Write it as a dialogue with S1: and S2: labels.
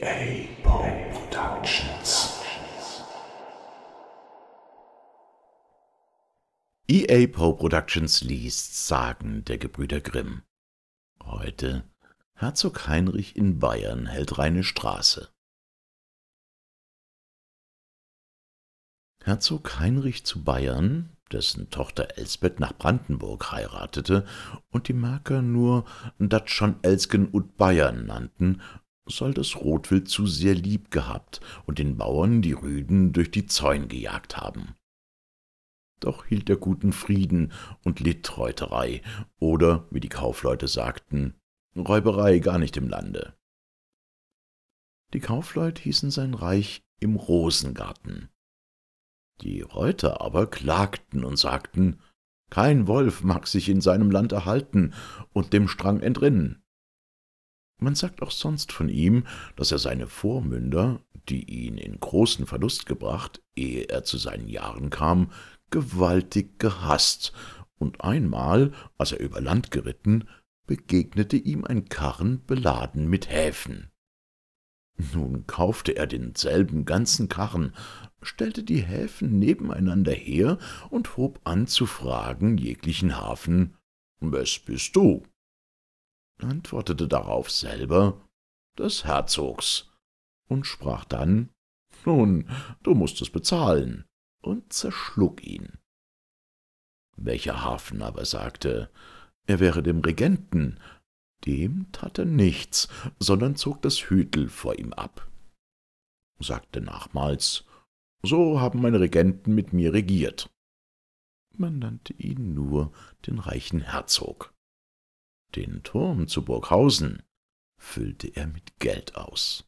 S1: GA Productions. EA Poe Productions liest Sagen der Gebrüder Grimm. Heute Herzog Heinrich in Bayern hält reine Straße. Herzog Heinrich zu Bayern, dessen Tochter Elsbeth nach Brandenburg heiratete und die Märker nur dat schon Elsgen ud Bayern nannten, soll das Rotwild zu sehr lieb gehabt und den Bauern die Rüden durch die Zäun gejagt haben. Doch hielt er guten Frieden und litt Reuterei oder, wie die Kaufleute sagten, Räuberei gar nicht im Lande. Die Kaufleute hießen sein Reich im Rosengarten. Die Reuter aber klagten und sagten, kein Wolf mag sich in seinem Land erhalten und dem Strang entrinnen. Man sagt auch sonst von ihm, dass er seine Vormünder, die ihn in großen Verlust gebracht, ehe er zu seinen Jahren kam, gewaltig gehasst, und einmal, als er über Land geritten, begegnete ihm ein Karren beladen mit Häfen. Nun kaufte er denselben ganzen Karren, stellte die Häfen nebeneinander her und hob an zu fragen jeglichen Hafen, »Was bist du?« antwortete darauf selber des Herzogs und sprach dann Nun, du mußt es bezahlen, und zerschlug ihn. Welcher Hafen aber sagte, er wäre dem Regenten, dem tat er nichts, sondern zog das Hütel vor ihm ab. Sagte nachmals, so haben meine Regenten mit mir regiert. Man nannte ihn nur den reichen Herzog. Den Turm zu Burghausen füllte er mit Geld aus.